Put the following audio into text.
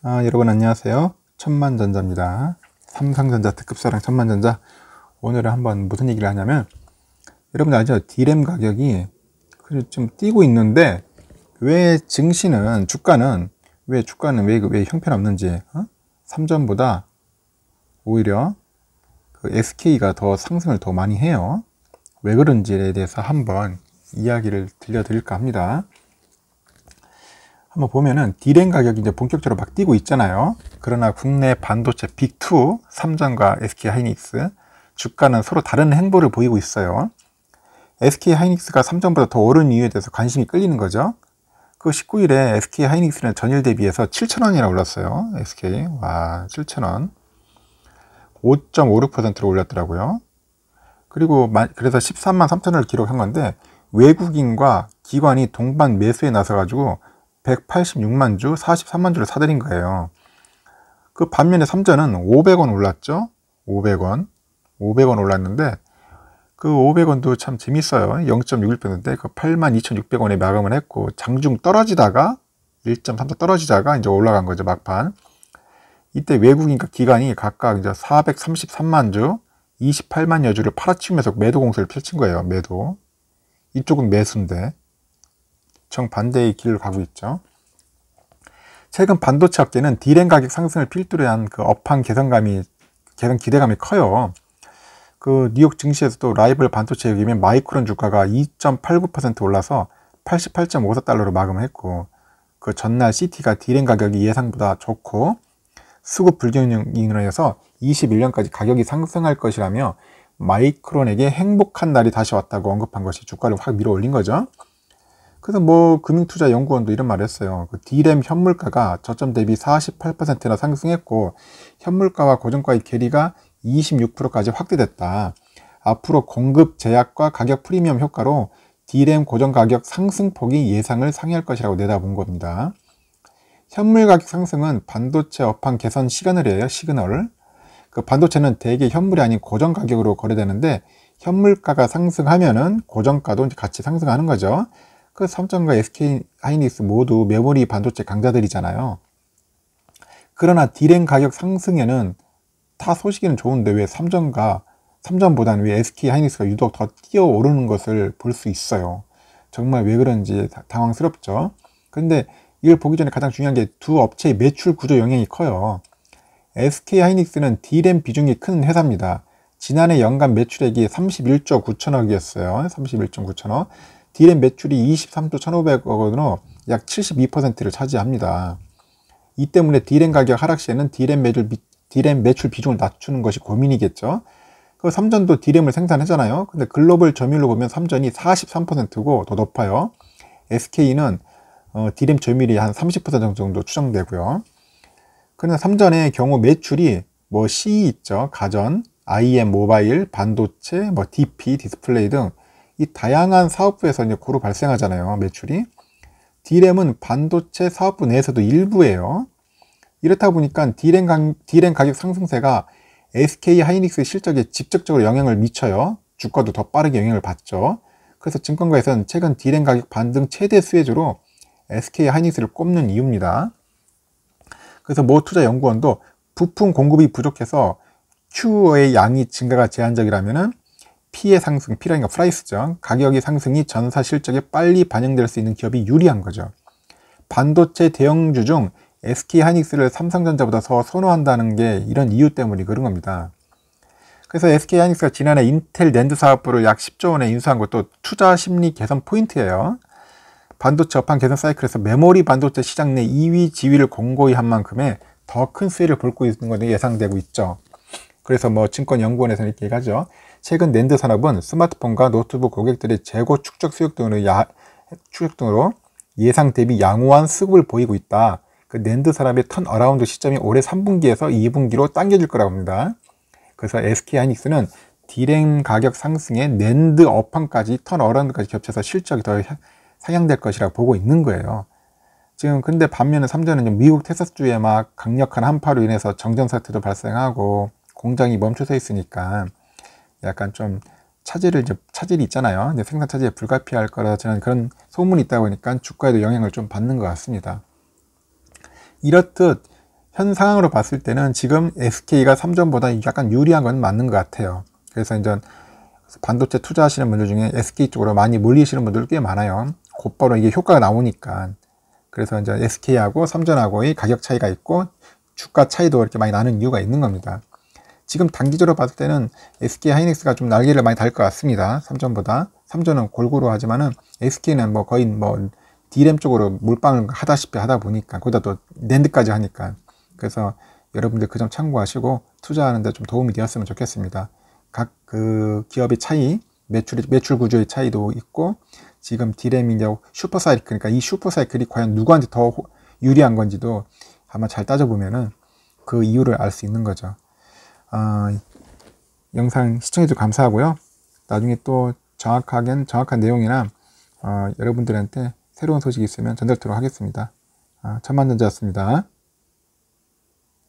아, 여러분 안녕하세요. 천만전자입니다. 삼성전자 특급사랑 천만전자. 오늘은 한번 무슨 얘기를 하냐면 여러분 아시죠? 디램 가격이 좀 뛰고 있는데 왜 증시는 주가는 왜 주가는 왜, 왜 형편없는지 어? 삼전보다 오히려 그 SK가 더 상승을 더 많이 해요. 왜 그런지에 대해서 한번 이야기를 들려드릴까 합니다. 한번 보면은 디램 가격이 이제 본격적으로 막 뛰고 있잖아요. 그러나 국내 반도체 빅2 삼성과 SK 하이닉스 주가는 서로 다른 행보를 보이고 있어요. SK 하이닉스가 삼성보다 더 오른 이유에 대해서 관심이 끌리는 거죠. 그 19일에 SK 하이닉스는 전일 대비해서 7,000원이나 올랐어요. SK. 와, 7,000원. 5.56%로 올랐더라고요. 그리고 그래서 13만 3천원을 기록한 건데 외국인과 기관이 동반 매수에 나서 가지고 186만 주, 43만 주를 사들인 거예요. 그 반면에 삼전은 500원 올랐죠? 500원. 500원 올랐는데 그 500원도 참 재밌어요. 0.61%인데 그 82,600원에 마감을 했고 장중 떨어지다가 1 3 떨어지다가 이제 올라간 거죠 막판. 이때 외국인과 기관이 각각 이제 433만 주, 28만여 주를 팔아치우면서 매도 공세를 펼친 거예요 매도. 이쪽은 매수인데 정반대의 길을 가고 있죠. 최근 반도체 업계는 디램 가격 상승을 필두로 한 그 업황 개선감이 개선 기대감이 커요. 그 뉴욕 증시에서도 라이벌 반도체 의기면 마이크론 주가가 2.89% 올라서 88.54달러로 마감 했고 그 전날 CT가 디램 가격이 예상보다 좋고 수급 불균형으로 해서 21년까지 가격이 상승할 것이라며 마이크론에게 행복한 날이 다시 왔다고 언급한 것이 주가를 확 밀어 올린 거죠. 그래서 뭐 금융투자연구원도 이런 말을 했어요. 그 D램 현물가가 저점 대비 48%나 상승했고 현물가와 고정가의 괴리가 26%까지 확대됐다. 앞으로 공급 제약과 가격 프리미엄 효과로 D램 고정 가격 상승폭이 예상을 상회할 것이라고 내다본 겁니다. 현물 가격 상승은 반도체 업황 개선 시그널이에요. 시그널. 그 반도체는 대개 현물이 아닌 고정 가격으로 거래되는데 현물가가 상승하면은 고정가도 같이 상승하는 거죠. 그 삼성과 SK 하이닉스 모두 메모리 반도체 강자들이잖아요. 그러나 디램 가격 상승에는 타 소식에는 좋은데 왜 삼전과 삼전보다는 왜 SK 하이닉스가 유독 더 뛰어오르는 것을 볼 수 있어요. 정말 왜 그런지 당황스럽죠. 근데 이걸 보기 전에 가장 중요한 게 두 업체의 매출 구조 영향이 커요. SK 하이닉스는 디램 비중이 큰 회사입니다. 지난해 연간 매출액이 31조 9천억이었어요. 31조 9천억. 디램 매출이 23조 1,500억 원으로 약 72%를 차지합니다. 이 때문에 디램 가격 하락 시에는 디램 매출, 디램 매출 비중을 낮추는 것이 고민이겠죠. 그 삼전도 디램을 생산하잖아요. 근데 글로벌 점유율로 보면 삼전이 43%고 더 높아요. SK는 어, 디램 점유율이 한 30% 정도 추정되고요. 그러나 삼전의 경우 매출이 뭐 CE 있죠. 가전, IM 모바일, 반도체, 뭐 DP, 디스플레이 등이 다양한 사업부에서 이제 고루 발생하잖아요. 매출이. D램은 반도체 사업부 내에서도 일부예요. 이렇다 보니까 D램, 가, D램 가격 상승세가 SK 하이닉스의 실적에 직접적으로 영향을 미쳐요. 주가도 더 빠르게 영향을 받죠. 그래서 증권가에서는 최근 D램 가격 반등 최대 수혜주로 SK 하이닉스를 꼽는 이유입니다. 그래서 모 투자연구원도 부품 공급이 부족해서 QO의 양이 증가가 제한적이라면 은 피의 상승, 피라니까 프라이스죠. 가격의 상승이 전사 실적에 빨리 반영될 수 있는 기업이 유리한 거죠. 반도체 대형주 중 SK 하이닉스를 삼성전자보다 더 선호한다는 게 이런 이유 때문이 그런 겁니다. 그래서 SK 하이닉스가 지난해 인텔 랜드 사업부를 약 10조 원에 인수한 것도 투자 심리 개선 포인트예요. 반도체 업판 개선 사이클에서 메모리 반도체 시장 내 2위 지위를 공고히 한 만큼의 더 큰 수혜를 볼고 있는 것으로 예상되고 있죠. 그래서 뭐 증권연구원에서는 이렇게 얘기하죠. 최근 낸드 산업은 스마트폰과 노트북 고객들의 재고 축적 수익 등으로, 야, 축적 등으로 예상 대비 양호한 수급을 보이고 있다. 그 낸드 산업의 턴어라운드 시점이 올해 3분기에서 2분기로 당겨질 거라고 합니다. 그래서 SK 하이닉스는 디랭 가격 상승에 낸드 업황까지 턴어라운드까지 겹쳐서 실적이 더 상향될 것이라고 보고 있는 거예요. 지금 근데 반면에 삼전은 미국 테사스주에 막 강력한 한파로 인해서 정전 사태도 발생하고 공장이 멈춰서 있으니까 약간 좀 차질을 이제 차질이 있잖아요. 이제 생산 차질이 불가피할 거라 저는 그런 소문이 있다 보니까 주가에도 영향을 좀 받는 것 같습니다. 이렇듯 현 상황으로 봤을 때는 지금 SK가 3전보다 약간 유리한 건 맞는 것 같아요. 그래서 이제 반도체 투자하시는 분들 중에 SK 쪽으로 많이 몰리시는 분들 꽤 많아요. 곧바로 이게 효과가 나오니까. 그래서 이제 SK하고 삼전하고의 가격 차이가 있고 주가 차이도 이렇게 많이 나는 이유가 있는 겁니다. 지금 단기적으로 봤을 때는 SK 하이닉스가 좀 날개를 많이 달 것 같습니다. 삼전보다삼전은 골고루 하지만은 SK는 뭐 거의 뭐 D램 쪽으로 몰빵을 하다시피 하다 보니까 거기다 또 랜드까지 하니까 그래서 여러분들 그 점 참고하시고 투자하는데 좀 도움이 되었으면 좋겠습니다. 각 그 기업의 차이, 매출 매출 구조의 차이도 있고 지금 D램이 이제 슈퍼 사이클 그러니까 이 슈퍼 사이클이 과연 누구한테 더 유리한 건지도 아마 잘 따져보면은 그 이유를 알 수 있는 거죠. 어, 영상 시청해주셔서 감사하고요. 나중에 또 정확하게 정확한 내용이나 어, 여러분들한테 새로운 소식이 있으면 전달하도록 하겠습니다. 아, 천만전자였습니다.